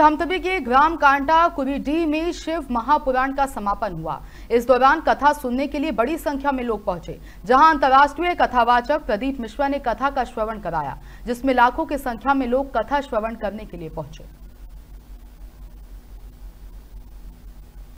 वहीं के ग्राम कांटा कुरीडीह में शिव महापुराण का समापन हुआ इस दौरान कथा सुनने के लिए बड़ी संख्या में लोग पहुंचे जहां अंतर्राष्ट्रीय कथावाचक प्रदीप मिश्रा ने कथा का श्रवण कराया जिसमें लाखों की संख्या में लोग कथा श्रवण करने के लिए पहुंचे